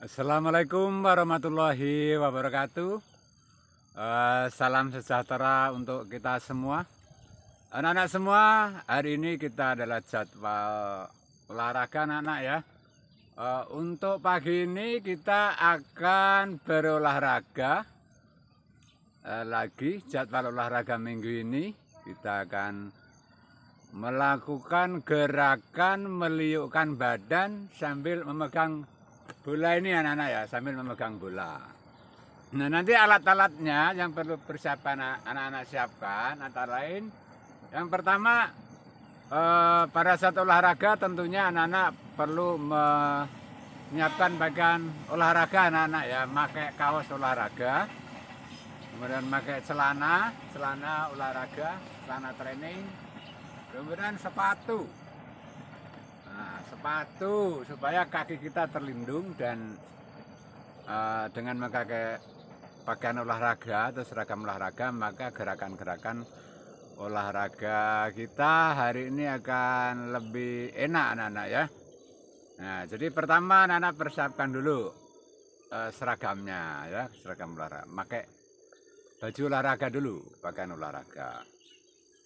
Assalamualaikum warahmatullahi wabarakatuh. Eh, salam sejahtera untuk kita semua. Anak-anak semua, hari ini kita adalah jadwal olahraga anak-anak ya. Eh, untuk pagi ini kita akan berolahraga eh, lagi jadwal olahraga minggu ini kita akan melakukan gerakan meliukkan badan sambil memegang bola ini anak-anak ya sambil memegang bola. Nah nanti alat-alatnya yang perlu persiapan anak-anak siapkan antara lain yang pertama eh, pada saat olahraga tentunya anak-anak perlu menyiapkan bagian olahraga anak-anak ya pakai kaos olahraga kemudian pakai celana celana olahraga celana training kemudian sepatu sepatu supaya kaki kita terlindung dan uh, dengan memakai pakaian olahraga atau seragam olahraga maka gerakan-gerakan olahraga kita hari ini akan lebih enak anak-anak ya nah jadi pertama anak-anak persiapkan dulu uh, seragamnya ya seragam olahraga pakai baju olahraga dulu pakaian olahraga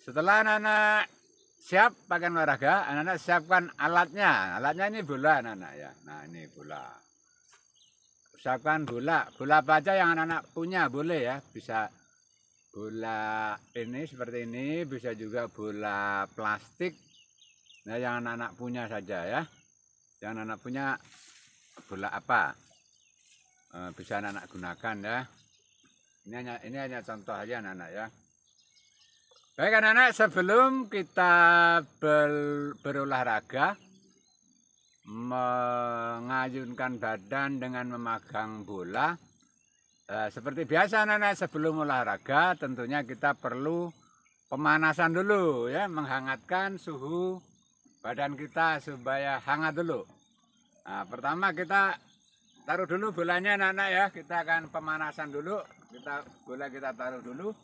setelah anak-anak siap pakai olahraga, anak-anak siapkan alatnya. Alatnya ini bola anak-anak ya. Nah ini bola. Siapkan bola. Bola apa aja yang anak-anak punya boleh ya. Bisa bola ini seperti ini, bisa juga bola plastik. Nah yang anak-anak punya saja ya. Yang anak-anak punya bola apa? Eh, bisa anak-anak gunakan ya. Ini hanya, ini hanya contoh aja anak-anak ya. Baik anak-anak, sebelum kita ber, berolahraga, mengayunkan badan dengan memegang bola, eh, seperti biasa anak-anak, sebelum olahraga tentunya kita perlu pemanasan dulu, ya, menghangatkan suhu badan kita supaya hangat dulu. Nah, pertama kita taruh dulu bolanya anak-anak ya, kita akan pemanasan dulu, kita bola kita taruh dulu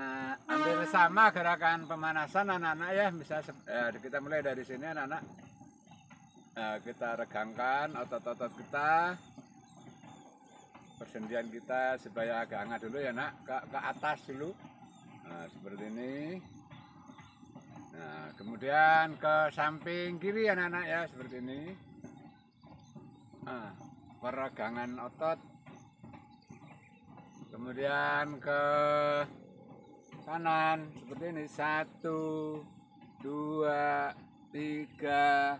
uh, hampir eh. sama gerakan pemanasan anak-anak ya bisa ya, kita mulai dari sini anak-anak kita regangkan otot-otot kita persendian kita supaya agak hangat dulu ya nak ke, ke atas dulu nah, seperti ini nah kemudian ke samping kiri anak-anak ya seperti ini nah, peregangan otot kemudian ke kanan seperti ini satu dua tiga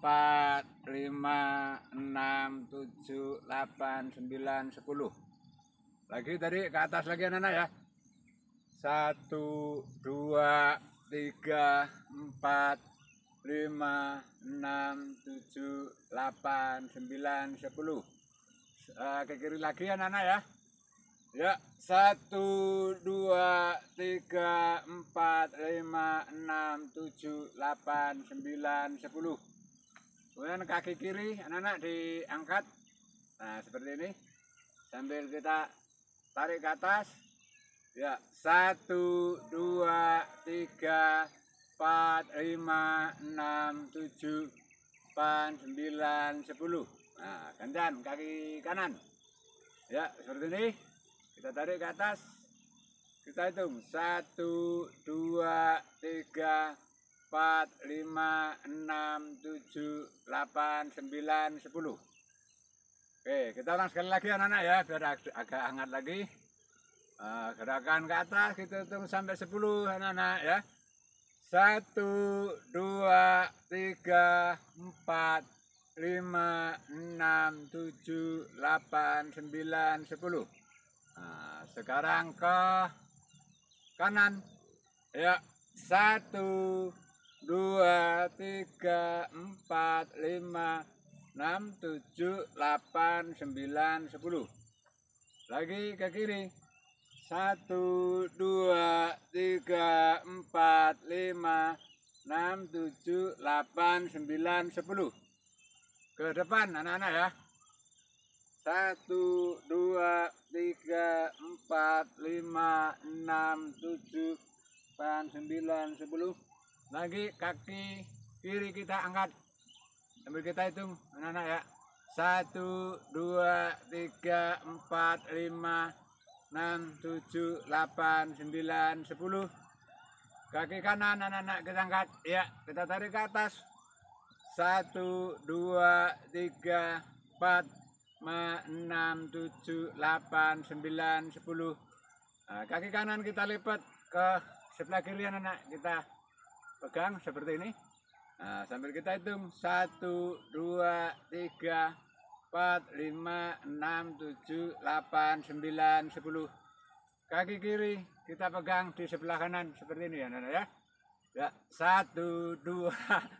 empat lima enam tujuh delapan sembilan sepuluh lagi tadi ke atas lagi anak-anak ya satu dua tiga empat lima enam tujuh delapan sembilan sepuluh eh, ke kiri lagi anak-anak ya Ya, satu, dua, tiga, empat, lima, enam, tujuh, delapan, sembilan, sepuluh. Kemudian kaki kiri anak-anak diangkat. Nah, seperti ini. Sambil kita tarik ke atas. Ya, satu, dua, tiga, empat, lima, enam, tujuh, delapan, sembilan, sepuluh. Nah, gantian kaki kanan. Ya, seperti ini kita tarik ke atas kita hitung satu dua tiga empat lima enam tujuh delapan sembilan sepuluh oke kita ulang sekali lagi anak-anak ya biar ag agak hangat lagi uh, gerakan ke atas kita hitung sampai sepuluh anak-anak ya satu dua tiga empat lima enam tujuh delapan sembilan sepuluh Ah, sekarang ke kanan. Ya, satu, dua, tiga, empat, lima, enam, tujuh, delapan, sembilan, sepuluh. Lagi ke kiri. Satu, dua, tiga, empat, lima, enam, tujuh, delapan, sembilan, sepuluh. Ke depan anak-anak ya satu dua tiga empat lima enam tujuh delapan sembilan sepuluh lagi kaki kiri kita angkat sambil kita hitung anak-anak ya satu dua tiga empat lima enam tujuh delapan sembilan sepuluh kaki kanan anak-anak kita angkat ya kita tarik ke atas satu dua tiga empat 5, 6, 7, 8, 9, 10. Nah, kaki kanan kita lipat ke sebelah kiri anak-anak. Kita pegang seperti ini. Nah, sambil kita hitung. 1, 2, 3, 4, 5, 6, 7, 8, 9, 10. Kaki kiri kita pegang di sebelah kanan seperti ini anak-anak ya. 1, 2, 3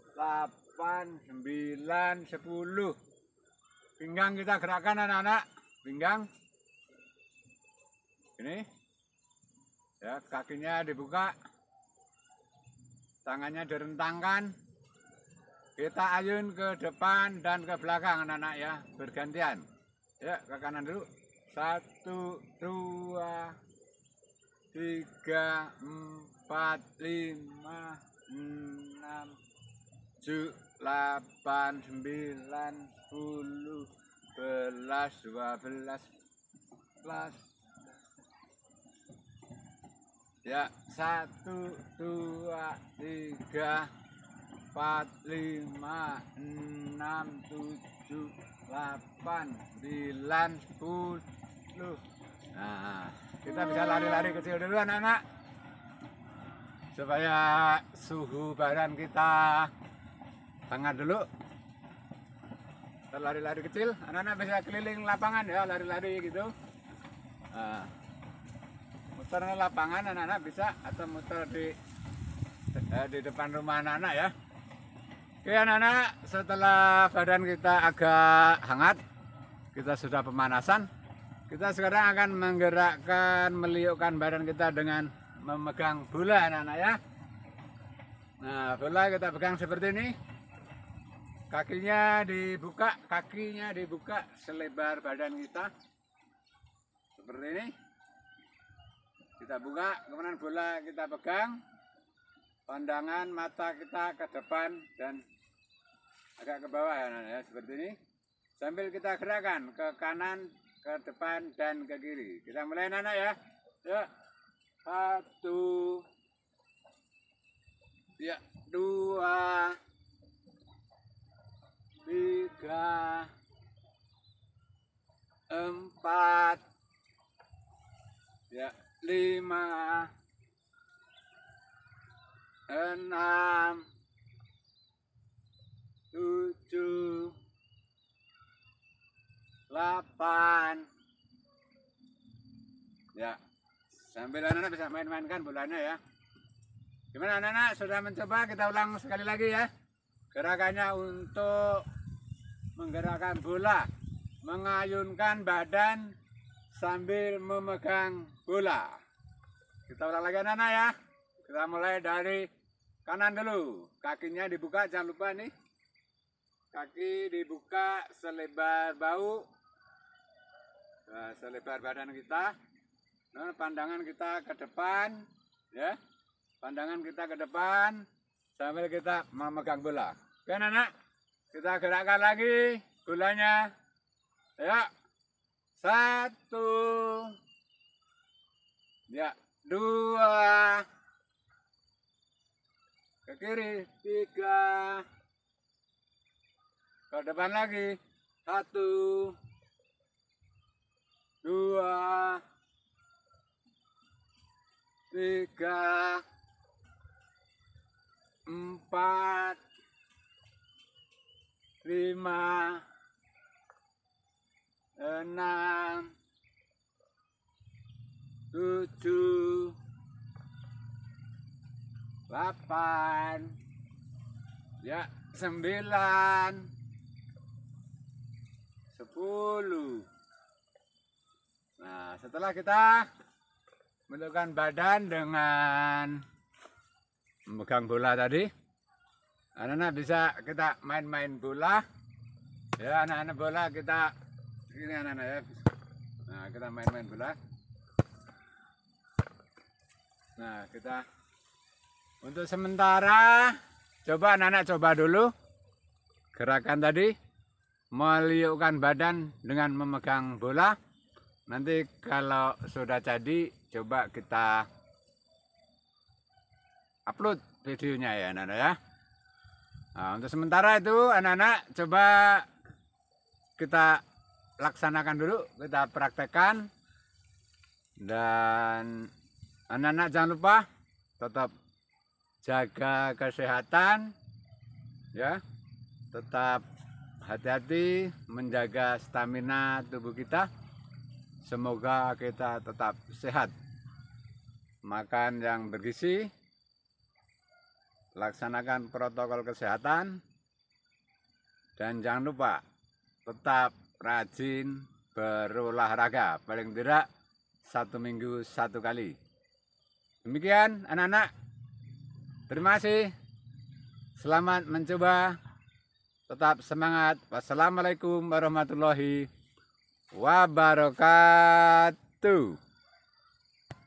8, 9, 10. Pinggang kita gerakan anak-anak. Pinggang. Ini. Ya, kakinya dibuka. Tangannya direntangkan. Kita ayun ke depan dan ke belakang anak-anak ya. Bergantian. Ya, ke kanan dulu. Satu, dua, tiga, empat, lima, enam, tujuh, delapan, sembilan, sepuluh, belas, dua belas, belas. Ya, satu, dua, tiga, empat, lima, enam, tujuh, delapan, sembilan, sepuluh. Nah, kita bisa lari-lari kecil dulu anak-anak supaya suhu badan kita tengah dulu lari-lari kecil anak-anak bisa keliling lapangan ya lari-lari gitu nah, muter lapangan anak-anak bisa atau muter di eh, di depan rumah anak-anak ya oke anak-anak setelah badan kita agak hangat kita sudah pemanasan kita sekarang akan menggerakkan meliukkan badan kita dengan memegang bola anak-anak ya nah bola kita pegang seperti ini kakinya dibuka kakinya dibuka selebar badan kita seperti ini kita buka kemudian bola kita pegang pandangan mata kita ke depan dan agak ke bawah ya, ya seperti ini sambil kita gerakan ke kanan ke depan dan ke kiri kita mulai anak ya ya satu ya dua tiga empat ya lima enam tujuh delapan ya sambil anak-anak bisa main-mainkan bulannya ya gimana anak-anak sudah mencoba kita ulang sekali lagi ya gerakannya untuk menggerakkan bola, mengayunkan badan sambil memegang bola. Kita ulang lagi anak ya. Kita mulai dari kanan dulu. Kakinya dibuka, jangan lupa nih. Kaki dibuka selebar bau. Eh, selebar badan kita. Nah, pandangan kita ke depan. ya Pandangan kita ke depan. Sambil kita memegang bola. Oke anak-anak. Kita gerakkan lagi gulanya. Ya. Satu. Ya. Dua. Ke kiri. Tiga. Ke depan lagi. Satu. Dua. Tiga. Empat lima, enam, tujuh, delapan, ya sembilan, sepuluh. Nah, setelah kita menentukan badan dengan memegang bola tadi, anak-anak bisa kita main-main bola ya anak-anak bola kita ini anak-anak ya nah kita main-main bola nah kita untuk sementara coba anak-anak coba dulu gerakan tadi meliukkan badan dengan memegang bola nanti kalau sudah jadi coba kita upload videonya ya anak-anak ya Nah, untuk sementara itu anak-anak coba kita laksanakan dulu, kita praktekkan dan anak-anak jangan lupa tetap jaga kesehatan ya tetap hati-hati menjaga stamina tubuh kita semoga kita tetap sehat makan yang bergizi laksanakan protokol kesehatan dan jangan lupa tetap rajin berolahraga paling tidak satu minggu satu kali demikian anak-anak terima kasih selamat mencoba tetap semangat wassalamualaikum warahmatullahi wabarakatuh